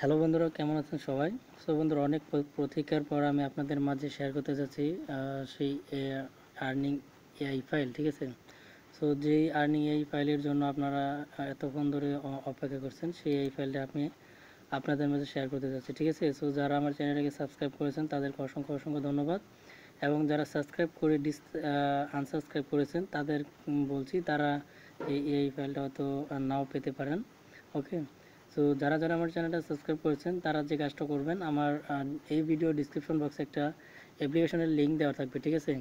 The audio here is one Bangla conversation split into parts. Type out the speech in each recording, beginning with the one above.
হ্যালো বন্ধুরা কেমন আছেন সবাই সো বন্ধুরা অনেক প্রতিকার পর আমি আপনাদের মাঝে শেয়ার করতে চাচ্ছি সেই আর্নিং এআই ফাইল ঠিক আছে সো যেই আর্নিং এই ফাইলের জন্য আপনারা এতক্ষণ ধরে অপেক্ষা করছেন সেই এই ফাইলটা আমি আপনাদের মাঝে শেয়ার করতে যাচ্ছি ঠিক আছে সো যারা আমার চ্যানেলটাকে সাবস্ক্রাইব করেছেন তাদেরকে অসংখ্য অসংখ্য ধন্যবাদ এবং যারা সাবস্ক্রাইব করে ডিস আনসাবস্ক্রাইব করেছেন তাদের বলছি তারা এই এই ফাইলটা হয়তো নাও পেতে পারেন ওকে সো যারা যারা আমার চ্যানেলটা সাবস্ক্রাইব করেছেন তারা যে কাজটা করবেন আমার এই ভিডিও ডিসক্রিপশন বক্সে একটা অ্যাপ্লিকেশনের লিঙ্ক দেওয়া থাকবে ঠিক আছে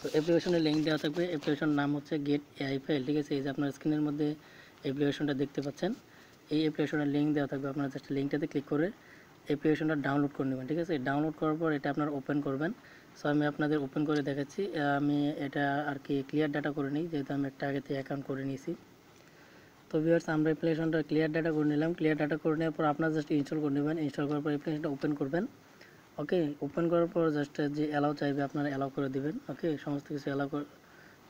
তো অ্যাপ্লিকেশনের লিঙ্ক দেওয়া থাকবে অ্যাপ্লিকেশনের নাম হচ্ছে গেট এআই ফাইল ঠিক আছে এই যে আপনার স্ক্রিনের মধ্যে অ্যাপ্লিকেশনটা দেখতে পাচ্ছেন এই অ্যাপ্লিকেশনের লিঙ্ক দেওয়া থাকবে আপনার জাস্ট লিঙ্কটাতে ক্লিক করে অ্যাপ্লিকেশনটা ডাউনলোড করে নেবেন ঠিক আছে ডাউনলোড করার পর এটা আপনার ওপেন করবেন সো আমি আপনাদের ওপেন করে দেখাচ্ছি আমি এটা আর কি ক্লিয়ার ডাটা করে নিই যেহেতু আমি একটা আগে থেকে অ্যাকাউন্ট করে নিয়েছি তো ভিউয়ার্স আমরা অ্যাপ্লিকেশনটা ক্লিয়ার ডাটা করে নিলাম ক্লিয়ার ডাটা করে নেওয়ার পর আপনারা জাস্ট ইনস্টল করে নেবেন ইনস্টল করার পর অ্যাপ্লিকেশনটা ওপেন করবেন ওকে ওপেন করার পর জাস্ট যে অ্যালাউ চাইবে আপনারা অ্যালাউ করে দেবেন ওকে সমস্ত কিছু অ্যালাউ করে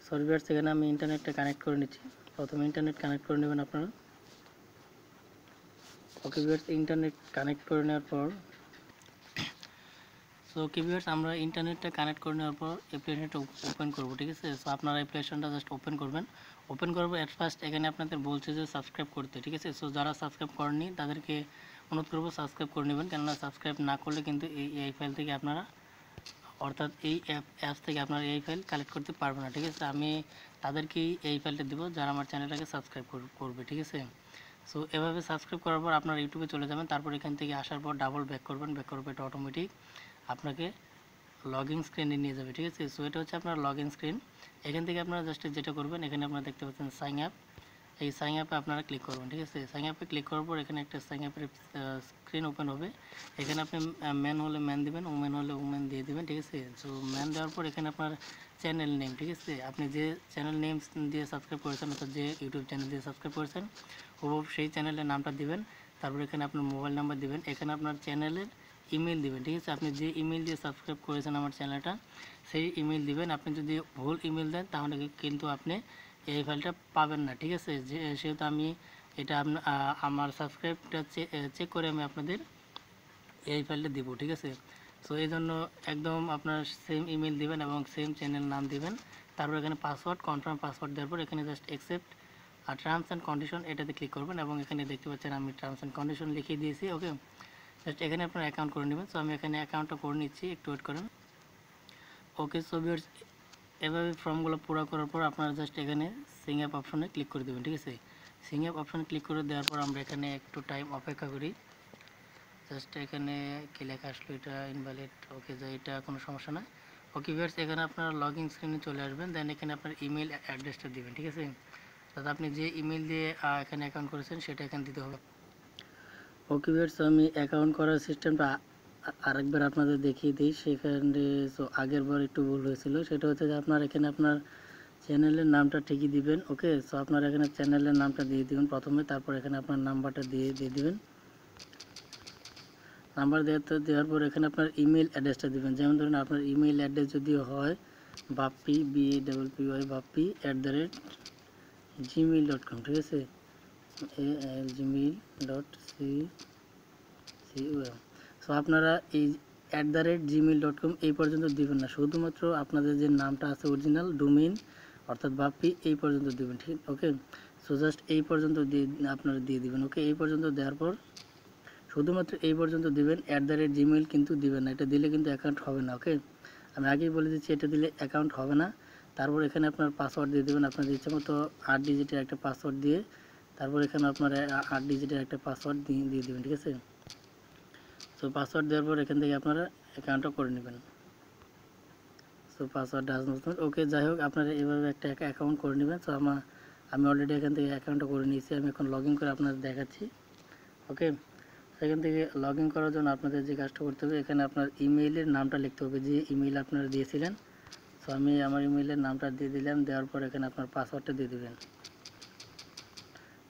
সরি ভিউয়ার্স এখানে আমি ইন্টারনেটটা কানেক্ট করে নিচ্ছি প্রথমে ইন্টারনেট কানেক্ট করে নেবেন আপনারা ওকে ভিউয়ার্স ইন্টারনেট কানেক্ট করে নেওয়ার পর সো কি ভিউয়ার্স আমরা ইন্টারনেটটা কানেক্ট করে নেওয়ার পর অ্যাপ্লিকেশনটা ওপেন করব ঠিক আছে সো আপনারা অ্যাপ্লিকেশনটা জাস্ট ওপেন করবেন ওপেন পর অ্যাট ফার্স্ট এখানে আপনাদের বলছে যে সাবস্ক্রাইব করতে ঠিক আছে সো যারা সাবস্ক্রাইব করেননি তাদেরকে অনুরোধ করবো সাবস্ক্রাইব করে নেবেন কেননা সাবস্ক্রাইব না করলে কিন্তু এই এই ফাইল থেকে আপনারা অর্থাৎ এই অ্যাপ অ্যাপস থেকে আপনারা এই ফাইল কালেক্ট করতে পারবেন না ঠিক আছে আমি তাদেরকেই এই ফাইলটা দেবো যারা আমার চ্যানেলটাকে সাবস্ক্রাইব করবে ঠিক আছে সো এভাবে সাবস্ক্রাইব করার পর আপনার ইউটিউবে চলে যাবেন তারপর এখান থেকে আসার পর ডাবল ব্যাক করবেন ব্যাক করবে এটা অটোমেটিক আপনাকে লগ ইন স্ক্রিনে নিয়ে যাবে ঠিক আছে সো এটা হচ্ছে আপনার লগ ইন স্ক্রিন এখান থেকে আপনারা জাস্ট যেটা করবেন এখানে আপনারা দেখতে পাচ্ছেন সাইন আপ এই সাইন আপে আপনারা ক্লিক করবেন ঠিক আছে সাইন আপে ক্লিক করার পর এখানে একটা সাইন আপের স্ক্রিন ওপেন হবে এখানে আপনি ম্যান হলে ম্যান দেবেন ওমেন হলে ওমেন দিয়ে দেবেন ঠিক আছে সো ম্যান দেওয়ার পর এখানে আপনার চ্যানেল নেম ঠিক আছে আপনি যে চ্যানেল নেম দিয়ে সাবস্ক্রাইব করেছেন অর্থাৎ যে ইউটিউব চ্যানেল দিয়ে সাবস্ক্রাইব করেছেন ও সেই চ্যানেলের নামটা দিবেন তারপর এখানে আপনার মোবাইল নাম্বার দিবেন এখানে আপনার চ্যানেলের ইমেল দিবেন ঠিক আছে আপনি যে ইমেল দিয়ে সাবস্ক্রাইব করেছেন আমার চ্যানেলটা সেই ইমেল দিবেন আপনি যদি ভুল ইমেল দেন তাহলে কিন্তু আপনি এই ফাইলটা পাবেন না ঠিক আছে সেহেতু আমি এটা আমার সাবস্ক্রাইবটা চেক করে আমি আপনাদের এই ফাইলটা দিব ঠিক আছে সো এই জন্য একদম আপনার সেম ইমেল দিবেন এবং সেম চ্যানেল নাম দিবেন তারপর এখানে পাসওয়ার্ড কনফার্ম পাসওয়ার্ড দেওয়ার পর এখানে জাস্ট অ্যাকসেপ্ট আর টার্মস অ্যান্ড কন্ডিশন এটাতে ক্লিক করবেন এবং এখানে দেখতে পাচ্ছেন আমি টার্মস অ্যান্ড কন্ডিশন লিখিয়ে দিয়েছি ওকে জাস্ট এখানে আপনারা অ্যাকাউন্ট করে নেবেন সো আমি এখানে অ্যাকাউন্টটা করে নিচ্ছি একটু ওয়েট করেন ওকে সো ভিউয়ার্স এভাবে ফর্মগুলো পুরো করার পর আপনারা জাস্ট এখানে সিং অ্যাপ অপশনে ক্লিক করে দেবেন ঠিক আছে সিং অ্যাপ অপশনে ক্লিক করে দেওয়ার পর আমরা এখানে একটু টাইম অপেক্ষা করি জাস্ট এখানে কি লেখা আসলো এটা ইনভ্যালিড ওকে যা এটা কোনো সমস্যা না ওকে ভিউয়ার্স এখানে আপনারা লগ ইন স্ক্রিনে চলে আসবেন দেন এখানে আপনার ইমেল অ্যাড্রেসটা দেবেন ঠিক আছে তাতে আপনি যে ইমেল দিয়ে এখানে অ্যাকাউন্ট করেছেন সেটা এখানে দিতে হবে ওকে ভিউয়ার্স আমি অ্যাকাউন্ট করার সিস্টেমটা আরেকবার আপনাদের দেখিয়ে দিই সেখানে সো আগের বার একটু ভুল হয়েছিল সেটা হচ্ছে যে আপনার এখানে আপনার চ্যানেলের নামটা ঠিকই দিবেন ওকে সো আপনার এখানে চ্যানেলের নামটা দিয়ে দিবেন প্রথমে তারপর এখানে আপনার নাম্বারটা দিয়ে দিয়ে দিবেন নাম্বার দেওয়ার দেওয়ার পর এখানে আপনার ইমেল অ্যাড্রেসটা দিবেন যেমন ধরুন আপনার ইমেল অ্যাড্রেস যদি হয় Bappi B A double P Y Bappi at the rate gmail dot com ঠিক আছে gmail dot C C O M so আপনারা এই at the rate gmail dot com এই পর্যন্ত দেবেন না শুধুমাত্র আপনাদের যে নামটা আছে অরিজিনাল ডোমিন অর্থাৎ বাপি এই পর্যন্ত দেবেন ঠিক ওকে সো জাস্ট এই পর্যন্ত দিয়ে আপনারা দিয়ে দেবেন ওকে এই পর্যন্ত দেওয়ার পর শুধুমাত্র এই পর্যন্ত দেবেন অ্যাট দ্য রেট জিমেইল কিন্তু দেবেন না এটা দিলে কিন্তু অ্যাকাউন্ট হবে না ওকে আমি আগেই বলে দিচ্ছি এটা দিলে অ্যাকাউন্ট হবে না তারপর এখানে আপনার পাসওয়ার্ড দিয়ে দেবেন আপনার ইচ্ছে মতো আট ডিজিটের একটা পাসওয়ার্ড দিয়ে তারপর এখানে আপনার আট ডিজিটের একটা পাসওয়ার্ড দিয়ে দেবেন ঠিক আছে সো পাসওয়ার্ড দেওয়ার পর এখান থেকে আপনারা অ্যাকাউন্টটা করে নেবেন সো পাসওয়ার্ড ওকে যাই হোক আপনারা এভাবে একটা অ্যাকাউন্ট করে নেবেন সো আমার আমি অলরেডি এখান থেকে অ্যাকাউন্টটা করে নিয়েছি আমি এখন লগ করে আপনাদের দেখাচ্ছি ওকে সেখান থেকে লগ করার জন্য আপনাদের যে কাজটা করতে হবে এখানে আপনার ইমেইলের নামটা লিখতে হবে যে ইমেইল আপনারা দিয়েছিলেন সো আমি আমার ইমেইলের নামটা দিয়ে দিলাম দেওয়ার পর এখানে আপনার পাসওয়ার্ডটা দিয়ে দেবেন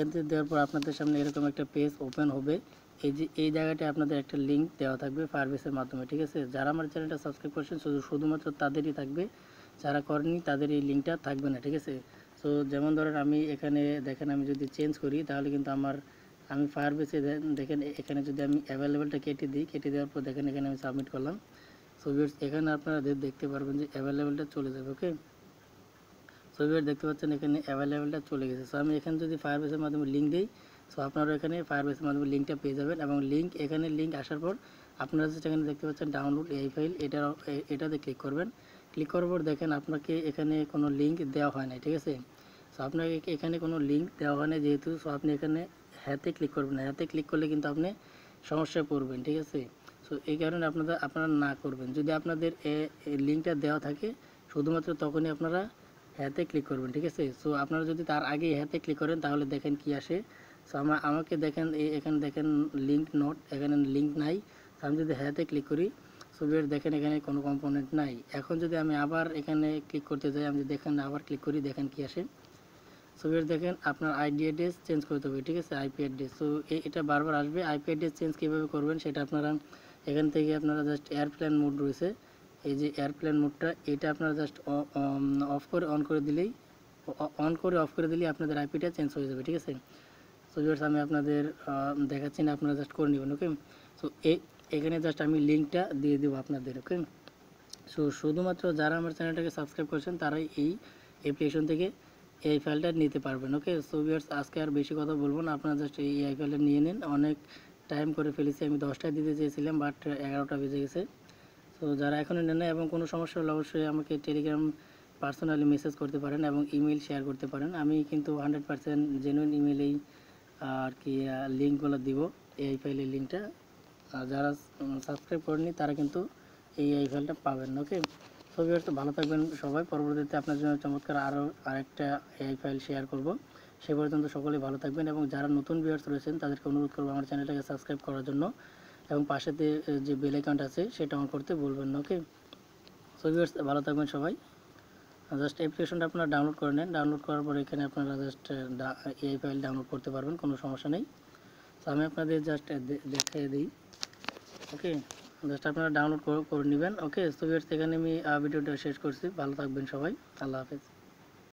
এন্ট্রি দেওয়ার পর আপনাদের সামনে এরকম একটা পেজ ওপেন হবে এই যে এই জায়গাটায় আপনাদের একটা লিঙ্ক দেওয়া থাকবে ফার্ভিসের মাধ্যমে ঠিক আছে যারা আমার চ্যানেলটা সাবস্ক্রাইব করছেন শুধু শুধুমাত্র তাদেরই থাকবে যারা করেনি তাদের এই লিঙ্কটা থাকবে না ঠিক আছে তো যেমন ধরেন আমি এখানে দেখেন আমি যদি চেঞ্জ করি তাহলে কিন্তু আমার আমি ফায়ারবেসে দেখেন এখানে যদি আমি অ্যাভেলেবেলটা কেটে দিই কেটে দেওয়ার পর দেখেন এখানে আমি সাবমিট করলাম সো এখানে আপনারা দেখতে পারবেন যে অ্যাভেলেবেলটা চলে যাবে ওকে সবই দেখতে পাচ্ছেন এখানে অ্যাভেলেবেলটা চলে গেছে সো আমি এখানে যদি ফায়ার বেসের মাধ্যমে লিঙ্ক দিই সো আপনারা এখানে ফায়ার বেসের মাধ্যমে লিঙ্কটা পেয়ে যাবেন এবং লিঙ্ক এখানে লিঙ্ক আসার পর আপনারা এখানে দেখতে পাচ্ছেন ডাউনলোড এই ফাইল এটা এটাতে ক্লিক করবেন ক্লিক করার পর দেখেন আপনাকে এখানে কোনো লিঙ্ক দেওয়া হয় না ঠিক আছে সো আপনাকে এখানে কোনো লিঙ্ক দেওয়া হয় না যেহেতু সো আপনি এখানে হ্যাতে ক্লিক করবেন হ্যাতে ক্লিক করলে কিন্তু আপনি সমস্যায় পড়বেন ঠিক আছে সো এই কারণে আপনাদের আপনারা না করবেন যদি আপনাদের লিঙ্কটা দেওয়া থাকে শুধুমাত্র তখনই আপনারা হ্যাঁতে ক্লিক করবেন ঠিক আছে সো আপনারা যদি তার আগে হ্যাঁতে ক্লিক করেন তাহলে দেখেন কি আসে সো আমার আমাকে দেখেন এখানে দেখেন লিঙ্ক নোট এখানে লিঙ্ক নাই আমি যদি হ্যাঁতে ক্লিক করি সো দেখেন এখানে কোনো কম্পোনেন্ট নাই এখন যদি আমি আবার এখানে ক্লিক করতে যাই আমি যদি এখানে আবার ক্লিক করি দেখেন কি আসে সো দেখেন আপনার আইডি অ্যাড্রেস চেঞ্জ করতে হবে ঠিক আছে আইপি অ্যাড্রেস সো এটা বারবার আসবে আইপি অ্যাড্রেস চেঞ্জ কীভাবে করবেন সেটা আপনারা এখান থেকে আপনারা জাস্ট এয়ারপ্লেন মোড রয়েছে এই যে এয়ারপ্লেন মোডটা এটা আপনারা জাস্ট অফ um, করে অন করে দিলেই অন করে অফ করে দিলেই আপনাদের আইপিটা চেঞ্জ হয়ে যাবে ঠিক আছে সো ভিউয়ার্স আমি আপনাদের um, দেখাচ্ছি না আপনারা জাস্ট করে নেবেন ওকে সো এখানে জাস্ট আমি লিঙ্কটা দিয়ে দেবো আপনাদের ওকে সো শুধুমাত্র যারা আমার চ্যানেলটাকে সাবস্ক্রাইব করেছেন তারাই এই অ্যাপ্লিকেশন থেকে এই ফাইলটা নিতে পারবেন ওকে সো ভিউয়ার্স আজকে আর বেশি কথা বলবো না আপনারা জাস্ট এই ফাইলটা নিয়ে নিন অনেক টাইম করে ফেলেছি আমি দশটায় দিতে চেয়েছিলাম বাট এগারোটা বেজে গেছে তো যারা এখনও নেন না এবং কোনো সমস্যা হলে অবশ্যই আমাকে টেলিগ্রাম পার্সোনালি মেসেজ করতে পারেন এবং ইমেল শেয়ার করতে পারেন আমি কিন্তু হান্ড্রেড পার্সেন্ট জেনুইন ইমেলেই আর কি লিঙ্কগুলো দিব এই ফাইলের লিঙ্কটা যারা সাবস্ক্রাইব করেনি তারা কিন্তু এই এই ফাইলটা পাবেন ওকে তো ভিউয়ার্স ভালো থাকবেন সবাই পরবর্তীতে আপনার জন্য চমৎকার আরও আরেকটা এআই ফাইল শেয়ার করব সে পর্যন্ত সকলেই ভালো থাকবেন এবং যারা নতুন ভিউয়ার্স রয়েছেন তাদেরকে অনুরোধ করবো আমার চ্যানেলটাকে সাবস্ক্রাইব করার জন্য এবং পাশে যে বেল অ্যাকাউন্ট আছে সেটা অন করতে ভুলবেন না ওকে সো ভিউয়ার্স ভালো থাকবেন সবাই জাস্ট অ্যাপ্লিকেশনটা আপনারা ডাউনলোড করে নেন ডাউনলোড করার পর এখানে আপনারা জাস্ট এই ফাইল ডাউনলোড করতে পারবেন কোনো সমস্যা নেই তো আমি আপনাদের জাস্ট দেখিয়ে দিই ওকে জাস্ট আপনারা ডাউনলোড করে নেবেন ওকে সো ভিউয়ার্স এখানে আমি ভিডিওটা শেষ করছি ভালো থাকবেন সবাই আল্লাহ হাফেজ